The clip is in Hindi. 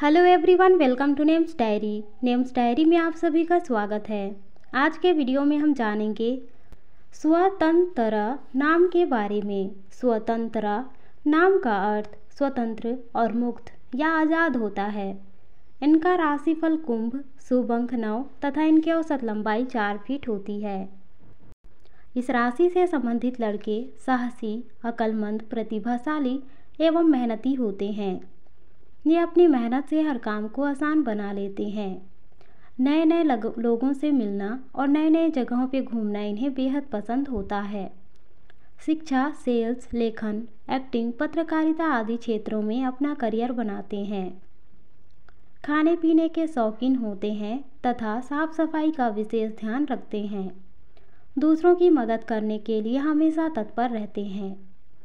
hello everyone welcome to names diary names diary में आप सभी का स्वागत है आज के वीडियो में हम जानेंगे स्वतंत्र नाम के बारे में स्वतंत्र नाम का अर्थ स्वतंत्र और मुक्त या आज़ाद होता है इनका राशिफल कुंभ सुबंख नौ तथा इनकी औसत लंबाई चार फीट होती है इस राशि से संबंधित लड़के साहसी अकलमंद प्रतिभाशाली एवं मेहनती होते हैं ये अपनी मेहनत से हर काम को आसान बना लेते हैं नए नए लोगों से मिलना और नए नए जगहों पर घूमना इन्हें बेहद पसंद होता है शिक्षा सेल्स लेखन एक्टिंग पत्रकारिता आदि क्षेत्रों में अपना करियर बनाते हैं खाने पीने के शौकीन होते हैं तथा साफ सफाई का विशेष ध्यान रखते हैं दूसरों की मदद करने के लिए हमेशा तत्पर रहते हैं